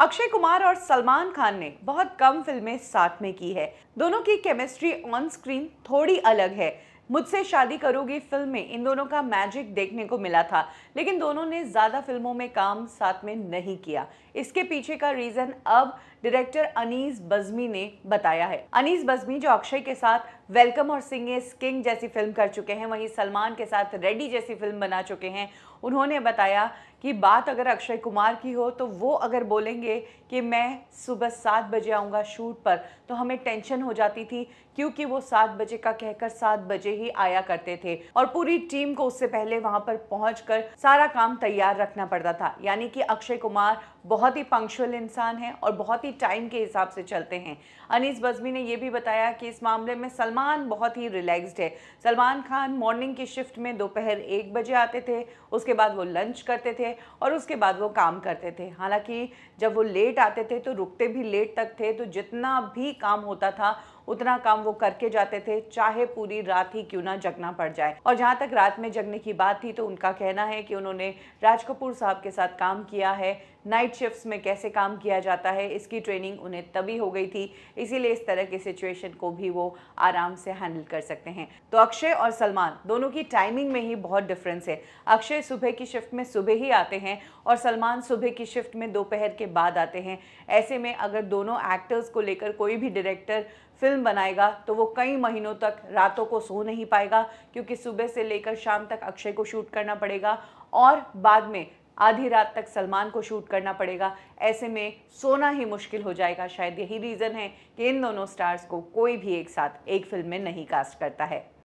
अक्षय कुमार और सलमान खान ने बहुत कम फिल्में साथ में की है दोनों की केमिस्ट्री ऑन स्क्रीन थोड़ी अलग है मुझसे शादी करोगी फिल्म में इन दोनों का मैजिक देखने को मिला था लेकिन दोनों ने ज़्यादा फिल्मों में काम साथ में नहीं किया इसके पीछे का रीज़न अब डायरेक्टर अनीस बज़मी ने बताया है अनीस बज़मी जो अक्षय के साथ वेलकम और सिंग इज किंग जैसी फिल्म कर चुके हैं वहीं सलमान के साथ रेडी जैसी फिल्म बना चुके हैं उन्होंने बताया कि बात अगर अक्षय कुमार की हो तो वो अगर बोलेंगे कि मैं सुबह सात बजे आऊँगा शूट पर तो हमें टेंशन हो जाती थी क्योंकि वो सात बजे का कहकर सात बजे ही आया करते थे और पूरी टीम को उससे पहले वहाँ पर पहुँच सारा काम तैयार रखना पड़ता था यानी कि अक्षय कुमार बहुत ही पंक्चुअल इंसान हैं और बहुत ही टाइम के हिसाब से चलते हैं अनीस बज़मी ने यह भी बताया कि इस मामले में सलमान बहुत ही रिलैक्स्ड है सलमान खान मॉर्निंग की शिफ्ट में दोपहर एक बजे आते थे उसके बाद वो लंच करते थे थे और उसके बाद वो काम करते थे हालांकि जब वो लेट आते थे तो रुकते भी लेट तक थे तो जितना भी काम होता था उतना काम वो करके जाते थे चाहे पूरी रात ही क्यों ना जगना पड़ जाए और जहाँ तक रात में जगने की बात थी तो उनका कहना है कि उन्होंने राज कपूर साहब के साथ काम किया है नाइट शिफ्ट्स में कैसे काम किया जाता है इसकी ट्रेनिंग उन्हें तभी हो गई थी इसीलिए इस तरह की सिचुएशन को भी वो आराम से हैंडल कर सकते हैं तो अक्षय और सलमान दोनों की टाइमिंग में ही बहुत डिफरेंस है अक्षय सुबह की शिफ्ट में सुबह ही आते हैं और सलमान सुबह की शिफ्ट में दोपहर के बाद आते हैं ऐसे में अगर दोनों एक्टर्स को लेकर कोई भी डायरेक्टर फिल्म बनाएगा तो वो कई महीनों तक रातों को सो नहीं पाएगा क्योंकि सुबह से लेकर शाम तक अक्षय को शूट करना पड़ेगा और बाद में आधी रात तक सलमान को शूट करना पड़ेगा ऐसे में सोना ही मुश्किल हो जाएगा शायद यही रीज़न है कि इन दोनों स्टार्स को कोई भी एक साथ एक फिल्म में नहीं कास्ट करता है